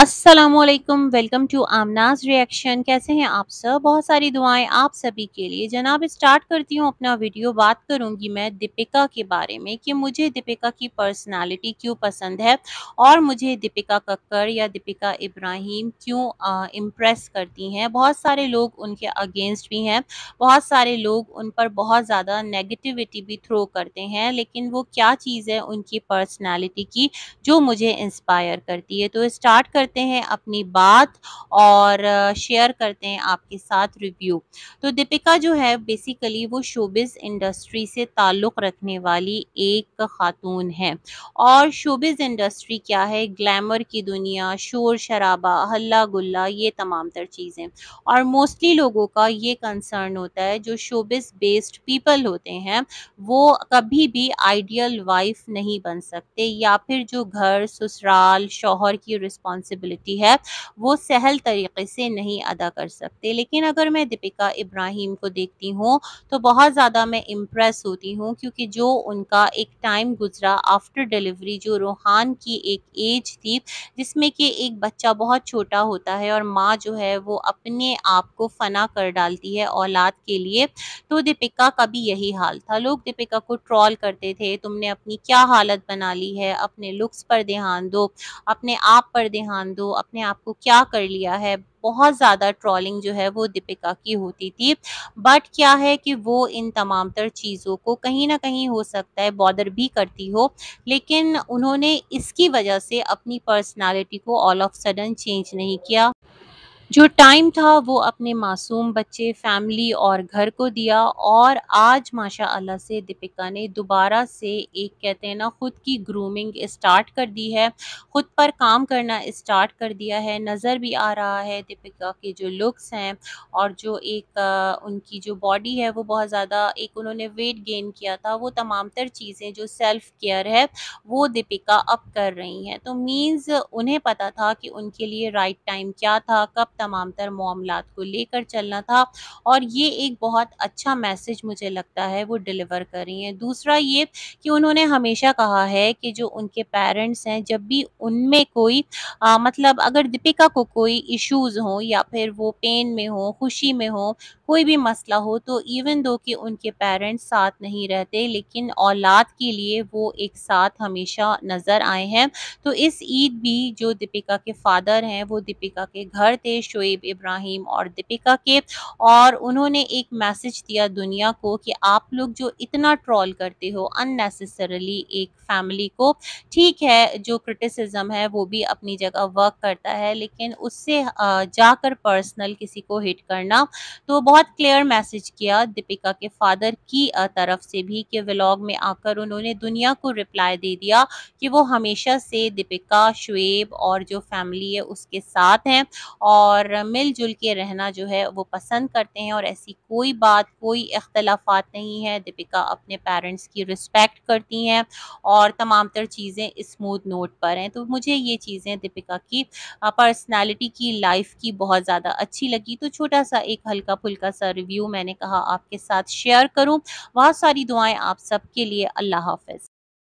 असलकम welcome to आमनाज reaction कैसे हैं आप सब बहुत सारी दुआएं आप सभी के लिए जनाब स्टार्ट करती हूँ अपना वीडियो बात करूँगी मैं दीपिका के बारे में कि मुझे दीपिका की पर्सनालिटी क्यों पसंद है और मुझे दीपिका कक्कर या दीपिका इब्राहिम क्यों इम्प्रेस करती हैं बहुत सारे लोग उनके अगेंस्ट भी हैं बहुत सारे लोग उन पर बहुत ज़्यादा नेगेटिविटी भी थ्रो करते हैं लेकिन वो क्या चीज़ है उनकी पर्सनैलिटी की जो मुझे इंस्पायर करती है तो स्टार्ट कर करते हैं अपनी बात और शेयर करते हैं आपके साथ रिव्यू तो दीपिका जो है बेसिकली वो शोबिज़ इंडस्ट्री से ताल्लुक़ रखने वाली एक खातून है और शोबिज़ इंडस्ट्री क्या है ग्लैमर की दुनिया शोर शराबा हल्ला गुल्ला ये तमाम तर चीज़ें और मोस्टली लोगों का ये कंसर्न होता है जो शोबिस बेस्ड पीपल होते हैं वो कभी भी आइडियल वाइफ नहीं बन सकते या फिर जो घर ससुराल शोहर की रिस्पॉन्सिबिल रिस्पॉन्सिबिलिटी है वो सहल तरीके से नहीं अदा कर सकते लेकिन अगर मैं दीपिका इब्राहिम को देखती हूँ तो बहुत ज़्यादा मैं इम्प्रेस होती हूँ क्योंकि जो उनका एक टाइम गुजरा आफ्टर डिलीवरी जो रूहान की एक एज थी जिसमें कि एक बच्चा बहुत छोटा होता है और माँ जो है वो अपने आप को फना कर डालती है औलाद के लिए तो दीपिका का भी यही हाल था लोग दीपिका को ट्रॉल करते थे तुमने अपनी क्या हालत बना ली है अपने लुक्स पर ध्यान दो अपने आप पर ध्यान ध्यान दो अपने आप को क्या कर लिया है बहुत ज़्यादा ट्रॉलिंग जो है वो दीपिका की होती थी बट क्या है कि वो इन तमाम तर चीज़ों को कहीं ना कहीं हो सकता है बॉदर भी करती हो लेकिन उन्होंने इसकी वजह से अपनी पर्सनालिटी को ऑल ऑफ सडन चेंज नहीं किया जो टाइम था वो अपने मासूम बच्चे फैमिली और घर को दिया और आज माशा अल्लाह से दीपिका ने दोबारा से एक कहते हैं ना ख़ुद की ग्रूमिंग स्टार्ट कर दी है ख़ुद पर काम करना स्टार्ट कर दिया है नज़र भी आ रहा है दीपिका के जो लुक्स हैं और जो एक आ, उनकी जो बॉडी है वो बहुत ज़्यादा एक उन्होंने वेट गेन किया था वो तमाम तर चीज़ें जो सेल्फ़ केयर है वो दीपिका अब कर रही हैं तो मीन्स उन्हें पता था कि उनके लिए राइट टाइम क्या था कब तमाम तर मामला को लेकर चलना था और ये एक बहुत अच्छा मैसेज मुझे लगता है वो डिलीवर कर रही हैं दूसरा ये कि उन्होंने हमेशा कहा है कि जो उनके पेरेंट्स हैं जब भी उनमें कोई आ, मतलब अगर दीपिका को कोई इश्यूज़ हो या फिर वो पेन में हो खुशी में हो कोई भी मसला हो तो इवन दो कि उनके पेरेंट्स साथ नहीं रहते लेकिन औलाद के लिए वो एक साथ हमेशा नज़र आए हैं तो इस ईद भी जो दीपिका के फादर हैं वो दीपिका के घर थे शोएब इब्राहिम और दीपिका के और उन्होंने एक मैसेज दिया दुनिया को कि आप लोग जो इतना ट्रॉल करते हो अननेसेसरली एक फैमिली को ठीक है जो क्रिटिसिज्म है वो भी अपनी जगह वर्क करता है लेकिन उससे जाकर पर्सनल किसी को हिट करना तो बहुत क्लियर मैसेज किया दीपिका के फादर की तरफ से भी कि व्लॉग में आकर उन्होंने दुनिया को रिप्लाई दे दिया कि वो हमेशा से दीपिका शुएब और जो फैमिली है उसके साथ हैं और और मिलजुल के रहना जो है वो पसंद करते हैं और ऐसी कोई बात कोई अख्तलाफात नहीं है दीपिका अपने पेरेंट्स की रिस्पेक्ट करती हैं और तमाम तर चीज़ें स्मूथ नोट पर हैं तो मुझे ये चीज़ें दीपिका की पर्सनैलिटी की लाइफ की बहुत ज़्यादा अच्छी लगी तो छोटा सा एक हल्का फुल्का सा रिव्यू मैंने कहा आपके साथ शेयर करूँ बहुत सारी दुआएँ आप सबके लिए अल्लाह हाफ